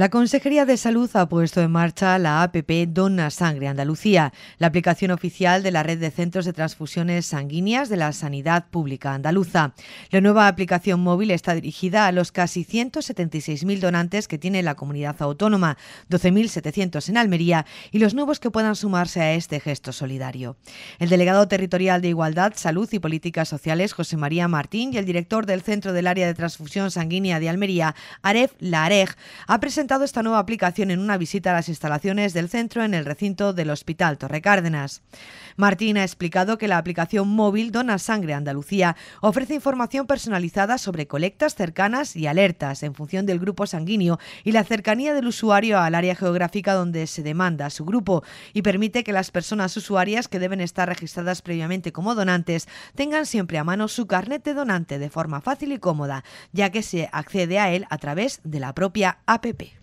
La Consejería de Salud ha puesto en marcha la APP Dona Sangre Andalucía, la aplicación oficial de la red de centros de transfusiones sanguíneas de la sanidad pública andaluza. La nueva aplicación móvil está dirigida a los casi 176.000 donantes que tiene la comunidad autónoma, 12.700 en Almería y los nuevos que puedan sumarse a este gesto solidario. El delegado territorial de Igualdad, Salud y Políticas Sociales, José María Martín, y el director del Centro del Área de Transfusión Sanguínea de Almería, Aref Lareg, ha presentado esta nueva aplicación en una visita a las instalaciones del centro en el recinto del Hospital Torre Cárdenas. Martín ha explicado que la aplicación móvil Dona Sangre Andalucía ofrece información personalizada sobre colectas cercanas y alertas en función del grupo sanguíneo y la cercanía del usuario al área geográfica donde se demanda su grupo y permite que las personas usuarias que deben estar registradas previamente como donantes tengan siempre a mano su carnet de donante de forma fácil y cómoda, ya que se accede a él a través de la propia APP.